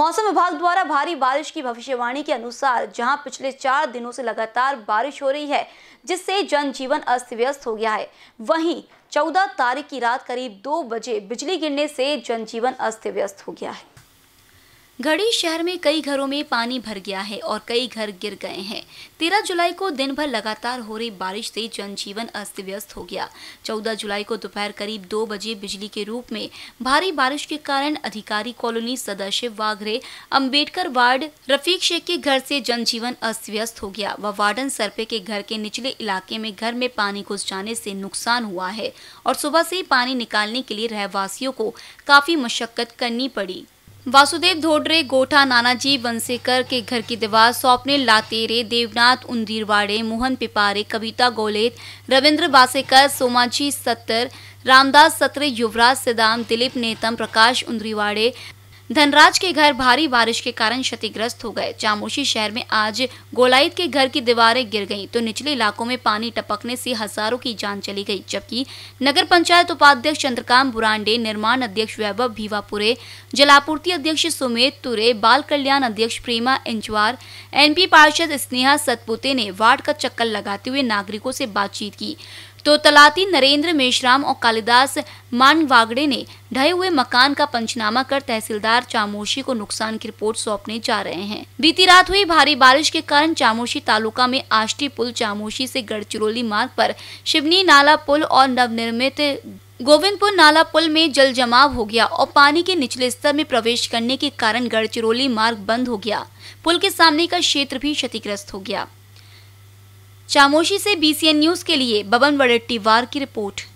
मौसम विभाग द्वारा भारी बारिश की भविष्यवाणी के अनुसार जहां पिछले चार दिनों से लगातार बारिश हो रही है जिससे जनजीवन अस्त व्यस्त हो गया है वहीं 14 तारीख की रात करीब दो बजे बिजली गिरने से जनजीवन अस्त व्यस्त हो गया है घड़ी शहर में कई घरों में पानी भर गया है और कई घर गिर गए हैं तेरह जुलाई को दिन भर लगातार हो रही बारिश से जनजीवन अस्त व्यस्त हो गया चौदह जुलाई को दोपहर करीब दो बजे बिजली के रूप में भारी बारिश के कारण अधिकारी कॉलोनी सदस्य वाघरे अम्बेडकर वार्ड रफीक शेख के घर से जनजीवन अस्त व्यस्त हो गया व वार्डन सरपे के घर के निचले इलाके में घर में पानी घुस जाने से नुकसान हुआ है और सुबह से ही पानी निकालने के लिए रहवासियों को काफी मशक्कत करनी पड़ी वासुदेव धोडरे गोठा नानाजी वंसेकर के घर की दीवार स्वप्ने लातेरे देवनाथ उन्दीरवाड़े मोहन पिपारे कविता गोलेत रविंद्र बासेकर सोमाजी सत्तर रामदास सत्र युवराज सिदाम दिलीप नेतम प्रकाश उंदरीवाड़े धनराज के घर भारी बारिश के कारण क्षतिग्रस्त हो गए चामोशी शहर में आज गोलाइत के घर की दीवारें गिर गईं तो निचले इलाकों में पानी टपकने से हजारों की जान चली गई जबकि नगर पंचायत उपाध्यक्ष चंद्रकांत बुरांडे निर्माण अध्यक्ष वैभव भीवापुरे जलापूर्ति अध्यक्ष सुमेध तुरे बाल कल्याण अध्यक्ष प्रेमा इंचवार एनपी पार्षद स्नेहा सतपुते ने वार्ड का चक्कर लगाते हुए नागरिकों से बातचीत की तो तलाती नरेंद्र मेशराम और कालिदास मानवागड़े ने ढहे हुए मकान का पंचनामा कर तहसीलदार चामोशी को नुकसान की रिपोर्ट सौंपने जा रहे हैं बीती रात हुई भारी बारिश के कारण चामोशी तालुका में आष्टी पुल चामोशी से गढ़चिरौली मार्ग पर शिवनी नाला पुल और नवनिर्मित गोविंदपुर नाला पुल में जल जमाव हो गया और पानी के निचले स्तर में प्रवेश करने के कारण गढ़चिरौली मार्ग बंद हो गया पुल के सामने का क्षेत्र भी क्षतिग्रस्त हो गया चामोशी से बीसीएन न्यूज के लिए बबन वडेट्टीवार की रिपोर्ट